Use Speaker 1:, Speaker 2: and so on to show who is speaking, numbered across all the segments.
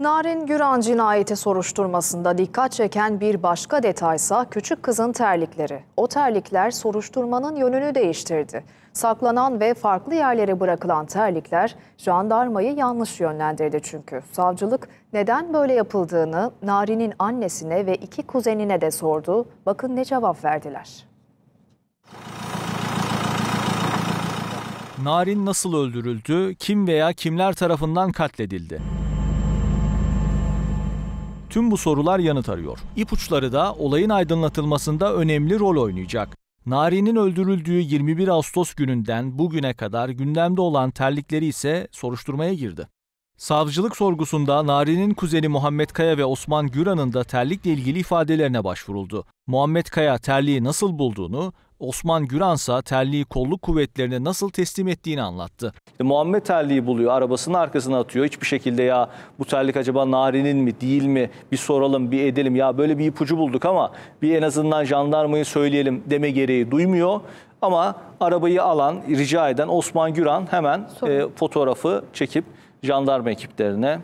Speaker 1: Narin Güran cinayeti soruşturmasında dikkat çeken bir başka detaysa küçük kızın terlikleri. O terlikler soruşturmanın yönünü değiştirdi. Saklanan ve farklı yerlere bırakılan terlikler jandarmayı yanlış yönlendirdi çünkü. Savcılık neden böyle yapıldığını Narin'in annesine ve iki kuzenine de sordu. Bakın ne cevap verdiler.
Speaker 2: Narin nasıl öldürüldü, kim veya kimler tarafından katledildi? Tüm bu sorular yanıt arıyor. İpuçları da olayın aydınlatılmasında önemli rol oynayacak. Nari'nin öldürüldüğü 21 Ağustos gününden bugüne kadar gündemde olan terlikleri ise soruşturmaya girdi. Savcılık sorgusunda Nari'nin kuzeni Muhammed Kaya ve Osman Güran'ın da terlikle ilgili ifadelerine başvuruldu. Muhammed Kaya terliği nasıl bulduğunu, Osman Güran ise terliği kolluk kuvvetlerine nasıl teslim ettiğini anlattı. E, Muhammed terliği buluyor, arabasının arkasına atıyor. Hiçbir şekilde ya bu terlik acaba Nari'nin mi değil mi bir soralım bir edelim. Ya böyle bir ipucu bulduk ama bir en azından jandarmayı söyleyelim deme gereği duymuyor. Ama arabayı alan, rica eden Osman Güran hemen e, fotoğrafı çekip jandarma ekiplerine,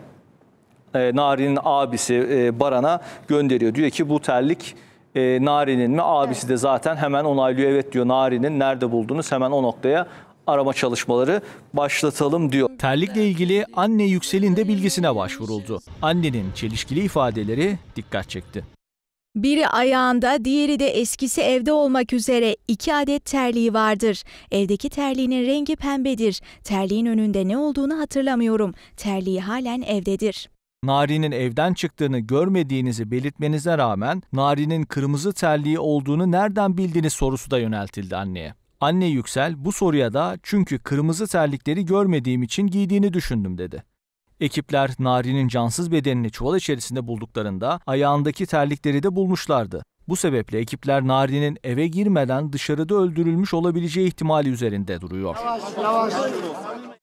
Speaker 2: e, Nari'nin abisi e, Baran'a gönderiyor. Diyor ki bu terlik e, Nari'nin mi? Abisi evet. de zaten hemen onaylıyor. Evet diyor Nari'nin nerede buldunuz? Hemen o noktaya arama çalışmaları başlatalım diyor. Terlikle ilgili anne Yüksel'in de bilgisine başvuruldu. Annenin çelişkili ifadeleri dikkat çekti.
Speaker 1: Biri ayağında, diğeri de eskisi evde olmak üzere iki adet terliği vardır. Evdeki terliğinin rengi pembedir. Terliğin önünde ne olduğunu hatırlamıyorum. Terliği halen evdedir.
Speaker 2: Nari'nin evden çıktığını görmediğinizi belirtmenize rağmen Nari'nin kırmızı terliği olduğunu nereden bildiğiniz sorusu da yöneltildi anneye. Anne Yüksel bu soruya da çünkü kırmızı terlikleri görmediğim için giydiğini düşündüm dedi. Ekipler Nari'nin cansız bedenini çuval içerisinde bulduklarında ayağındaki terlikleri de bulmuşlardı. Bu sebeple ekipler Nari'nin eve girmeden dışarıda öldürülmüş olabileceği ihtimali üzerinde duruyor. Yavaş, yavaş.